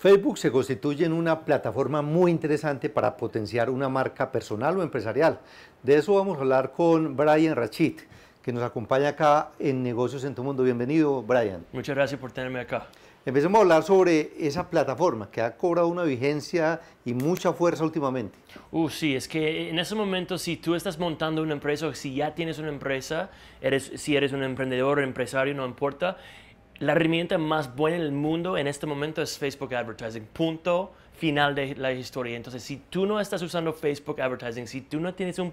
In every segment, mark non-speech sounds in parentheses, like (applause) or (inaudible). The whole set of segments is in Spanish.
Facebook se constituye en una plataforma muy interesante para potenciar una marca personal o empresarial. De eso vamos a hablar con Brian Rachid, que nos acompaña acá en Negocios en tu Mundo. Bienvenido, Brian. Muchas gracias por tenerme acá. Empecemos a hablar sobre esa plataforma que ha cobrado una vigencia y mucha fuerza últimamente. Uh, sí, es que en ese momento si tú estás montando una empresa o si ya tienes una empresa, eres, si eres un emprendedor o empresario, no importa, la herramienta más buena en el mundo en este momento es Facebook Advertising. Punto final de la historia. Entonces, si tú no estás usando Facebook Advertising, si tú no tienes una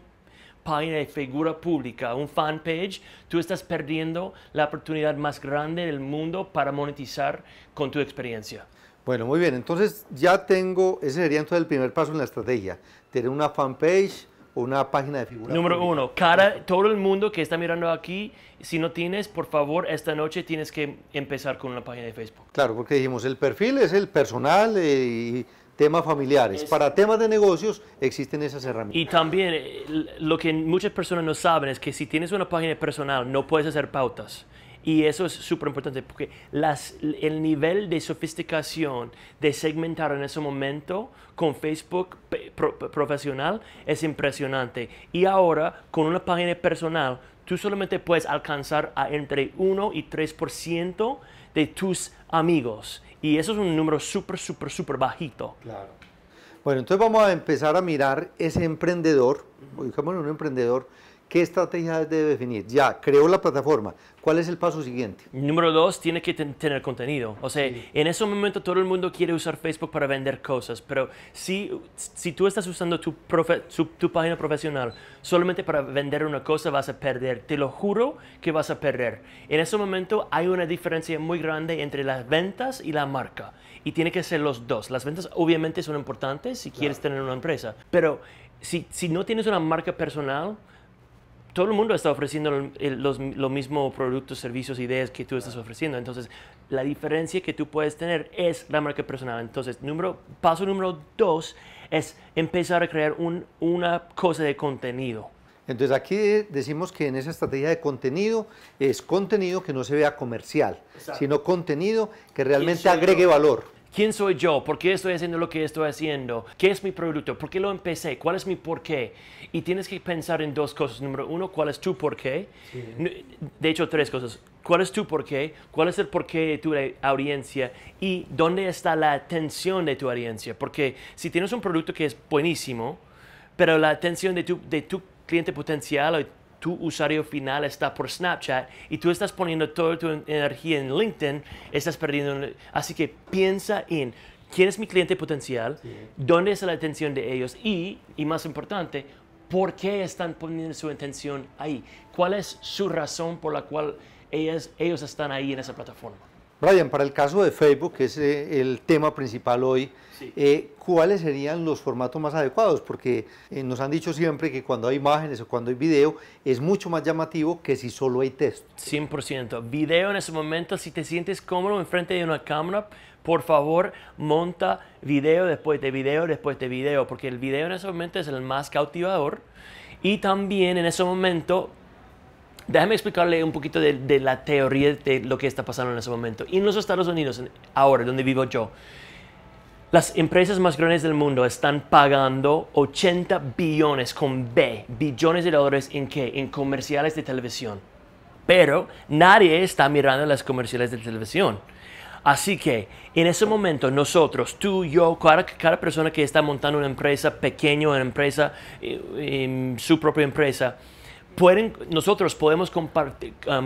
página de figura pública, un fan page, tú estás perdiendo la oportunidad más grande del mundo para monetizar con tu experiencia. Bueno, muy bien. Entonces, ya tengo, ese sería entonces el primer paso en la estrategia. Tener una fan page una página de figura. Número uno, cara, todo el mundo que está mirando aquí, si no tienes, por favor, esta noche tienes que empezar con una página de Facebook. Claro, porque dijimos, el perfil es el personal eh, y temas familiares. Para temas de negocios existen esas herramientas. Y también eh, lo que muchas personas no saben es que si tienes una página personal no puedes hacer pautas. Y eso es súper importante porque el nivel de sofisticación de segmentar en ese momento con Facebook profesional es impresionante. Y ahora con una página personal, tú solamente puedes alcanzar a entre 1 y 3% de tus amigos. Y eso es un número súper, súper, súper bajito. Claro. Bueno, entonces vamos a empezar a mirar ese emprendedor, digamos un emprendedor ¿Qué estrategia debe definir? Ya, creó la plataforma. ¿Cuál es el paso siguiente? Número dos, tiene que tener contenido. O sea, en ese momento todo el mundo quiere usar Facebook para vender cosas, pero si, si tú estás usando tu, tu página profesional solamente para vender una cosa, vas a perder. Te lo juro que vas a perder. En ese momento hay una diferencia muy grande entre las ventas y la marca. Y tiene que ser los dos. Las ventas obviamente son importantes si quieres tener una empresa, pero si, si no tienes una marca personal, todo el mundo está ofreciendo los, mismos productos, servicios, ideas que tú estás ofreciendo. Entonces, la diferencia que tú puedes tener es la marca personal. Entonces, número, paso número dos es empezar a crear un, una cosa de contenido. Entonces aquí decimos que en esa estrategia de contenido es contenido que no se vea comercial, sino contenido que realmente agregue valor. ¿Quién soy yo? ¿Por qué estoy haciendo lo que estoy haciendo? ¿Qué es mi producto? ¿Por qué lo empecé? ¿Cuál es mi por qué? Y tienes que pensar en dos cosas. Número uno, ¿cuál es tu porqué? qué? De hecho, tres cosas. ¿Cuál es tu porqué? qué? ¿Cuál es el porqué de tu audiencia? ¿Y dónde está la atención de tu audiencia? Porque si tienes un producto que es buenísimo, pero la atención de tu, de tu cliente potencial tu usuario final está por Snapchat y tú estás poniendo toda tu energía en LinkedIn, estás perdiendo. Así que piensa en quién es mi cliente potencial, dónde es la atención de ellos y, y más importante, por qué están poniendo su atención ahí, cuál es su razón por la cual ellos están ahí en esa plataforma. Brian, para el caso de Facebook, que es eh, el tema principal hoy, eh, ¿cuáles serían los formatos más adecuados? Porque eh, nos han dicho siempre que cuando hay imágenes o cuando hay video es mucho más llamativo que si solo hay texto. 100%. Video en ese momento, si te sientes cómodo enfrente de una cámara, por favor monta video después de video, después de video, porque el video en ese momento es el más cautivador. Y también en ese momento Déjame explicarle un poquito de, la teoría de lo que está pasando en ese momento. en los Estados Unidos, ahora, donde vivo yo, las empresas más grandes del mundo están pagando 80 billones con B, billones de dólares en qué? En comerciales de televisión. Pero nadie está mirando las comerciales de televisión. Así que en ese momento nosotros, tú, yo, cada, persona que está montando una empresa pequeña, una empresa, eh, em, su propia empresa, pueden, nosotros podemos um,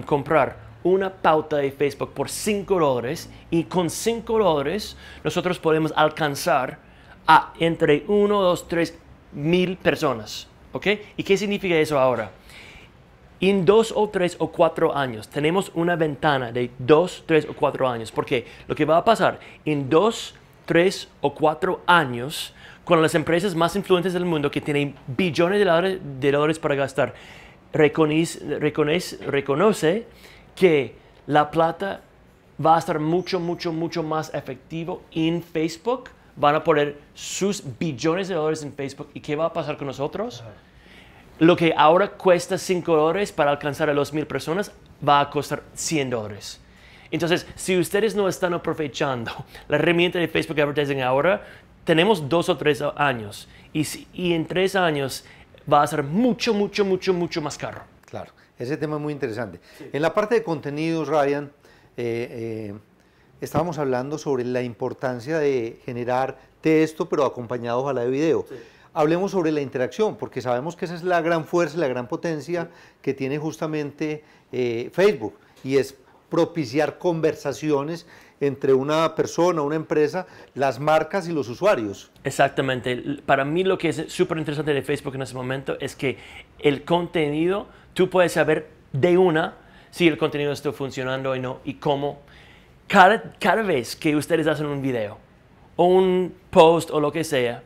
comprar una pauta de Facebook por 5 dólares y con 5 dólares nosotros podemos alcanzar a entre 1, 2, 3 mil personas. ¿Ok? ¿Y qué significa eso ahora? En dos o tres o cuatro años tenemos una ventana de dos, tres o cuatro años. Porque lo que va a pasar en dos, tres o cuatro años, con las empresas más influyentes del mundo que tienen billones de dólares, de dólares para gastar, reconoce, que la plata va a estar mucho, mucho, mucho más efectivo en Facebook. Van a poner sus billones de dólares en Facebook. ¿Y qué va a pasar con nosotros? Lo que ahora cuesta 5 dólares para alcanzar a las mil personas va a costar 100 dólares. Entonces, si ustedes no están aprovechando la herramienta de Facebook Advertising ahora, tenemos dos o tres años. Y, y en tres años va a ser mucho, mucho, mucho, mucho más caro. Claro, ese tema es muy interesante. En la parte de contenidos, Ryan, eh, eh, estábamos hablando sobre la importancia de generar texto, pero acompañado ojalá de video. Hablemos sobre la interacción, porque sabemos que esa es la gran fuerza, la gran potencia que tiene justamente eh, Facebook, y es propiciar conversaciones entre una persona, una empresa, las marcas y los usuarios. Exactamente. Para mí lo que es súper interesante de Facebook en este momento es que el contenido, tú puedes saber de una si el contenido está funcionando o no, y cómo. Cada, vez que ustedes hacen un video o un post o lo que sea,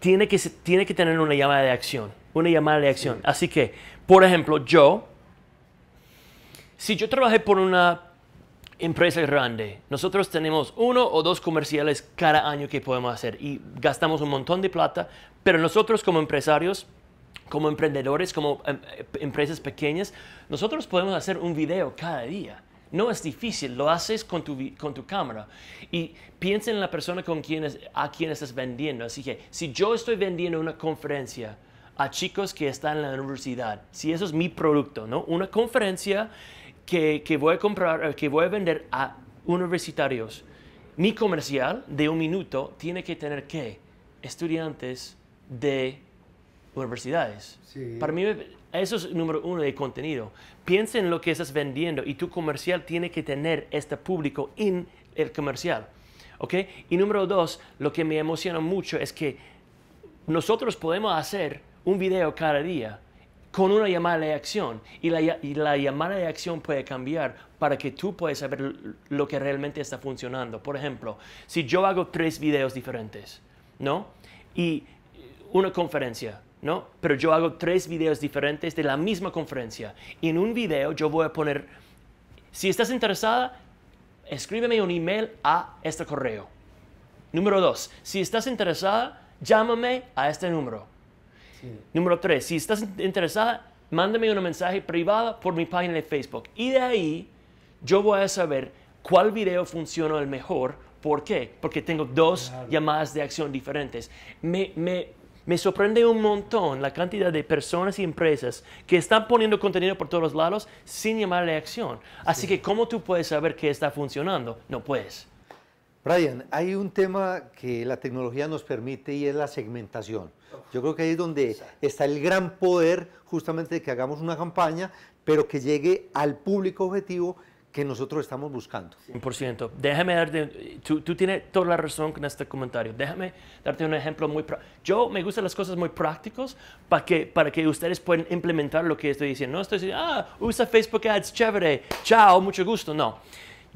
tiene que, tiene que tener una llamada de acción, una llamada de acción. Así que, por ejemplo, yo si yo trabajé por una empresa grande, nosotros tenemos uno o dos comerciales cada año que podemos hacer y gastamos un montón de plata, pero nosotros como empresarios, como emprendedores, como em, em, empresas pequeñas, nosotros podemos hacer un video cada día. No es difícil, lo haces con tu, con tu cámara. Y piensa en la persona con quien a quien estás vendiendo. Así que si yo estoy vendiendo una conferencia a chicos que están en la universidad, si eso es mi producto, ¿no? Una conferencia que, voy a comprar, eh, que voy a vender a universitarios. Mi comercial de un minuto tiene que tener que estudiantes de universidades. Para mí eso es número uno de contenido. Piensa en lo que estás vendiendo y tu comercial tiene que tener este público en el comercial. Y número dos, lo que me emociona mucho es que nosotros podemos hacer un video cada día con una llamada de acción. Y la, llamada de acción puede cambiar para que tú puedas saber lo que realmente está funcionando. Por ejemplo, si yo hago tres videos diferentes, ¿no? Y una conferencia, ¿no? Pero yo hago tres videos diferentes de la misma conferencia. Y en un video yo voy a poner, si estás interesada, escríbeme un email a este correo. Número dos, si estás interesada, llámame a este número. Número tres, si estás interesada, mándame un mensaje privado por mi página de Facebook. Y de ahí yo voy a saber cuál video funcionó el mejor. ¿Por qué? Porque tengo dos llamadas de acción diferentes. Me, me, me sorprende un montón la cantidad de personas y empresas que están poniendo contenido por todos lados sin llamarle acción. Así que, ¿cómo tú puedes saber qué está funcionando? No puedes. Brian, hay un tema que la tecnología nos permite y es la segmentación. Yo creo que ahí es donde está el gran poder justamente de que hagamos una campaña, pero que llegue al público objetivo que nosotros estamos buscando. 100%. Déjame darte, tú, tienes toda la razón con este comentario. Déjame darte un ejemplo muy... Yo me gustan las cosas muy prácticas para que, para que ustedes puedan implementar lo que estoy diciendo. No estoy diciendo, ah, usa Facebook Ads, chévere, chao, mucho gusto. No.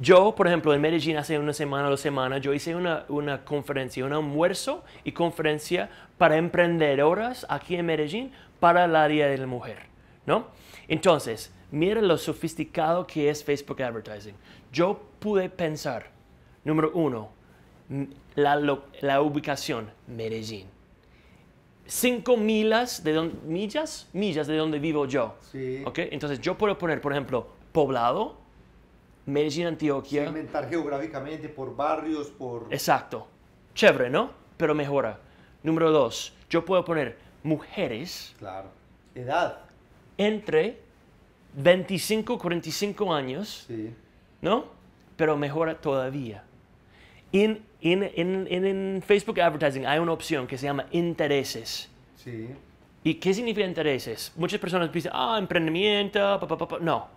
Yo, por ejemplo, en Medellín hace una semana o dos semanas, yo hice una, conferencia, un almuerzo y conferencia para emprendedoras aquí en Medellín para el área de la mujer, ¿no? Entonces, mira lo sofisticado que es Facebook Advertising. Yo pude pensar, número uno, la, ubicación, Medellín. Cinco milas de millas, millas de donde vivo yo. Sí. Entonces, yo puedo poner, por ejemplo, poblado, Medellín, Antioquia. Segmentar geográficamente por barrios, por... Exacto. Chévere, ¿no? Pero mejora. Número dos, yo puedo poner mujeres. Claro. Edad. Entre 25 45 años. Sí. ¿No? Pero mejora todavía. En, Facebook Advertising hay una opción que se llama intereses. Sí. ¿Y qué significa intereses? Muchas personas dicen, ah, emprendimiento, papá papá No.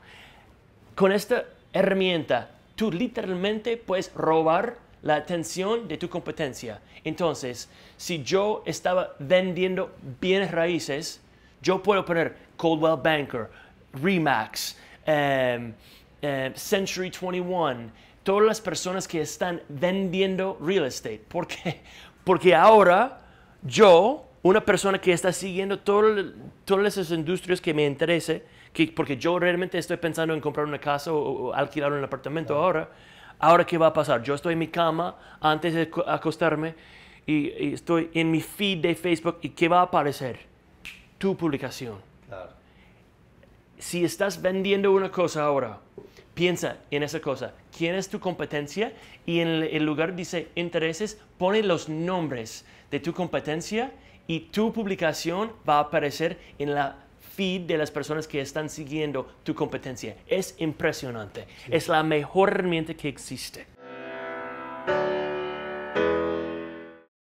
Con esta herramienta. Tú literalmente puedes robar la atención de tu competencia. Entonces, si yo estaba vendiendo bienes raíces, yo puedo poner Coldwell Banker, Remax, em, em, Century 21, todas las personas que están vendiendo real estate. (laughs) ¿Por qué? Porque ahora yo, una persona que está siguiendo todas esas industrias que me interese, que, porque yo realmente estoy pensando en comprar una casa o, alquilar un apartamento ahora, ahora qué va a pasar? Yo estoy en mi cama antes de acostarme y, estoy en mi feed de Facebook y qué va a aparecer? Tu publicación. Si estás vendiendo una cosa ahora, piensa en esa cosa. ¿Quién es tu competencia? Y en el lugar dice intereses, pone los nombres de tu competencia y tu publicación va a aparecer en la feed de las personas que están siguiendo tu competencia. Es impresionante. Es la mejor herramienta que existe.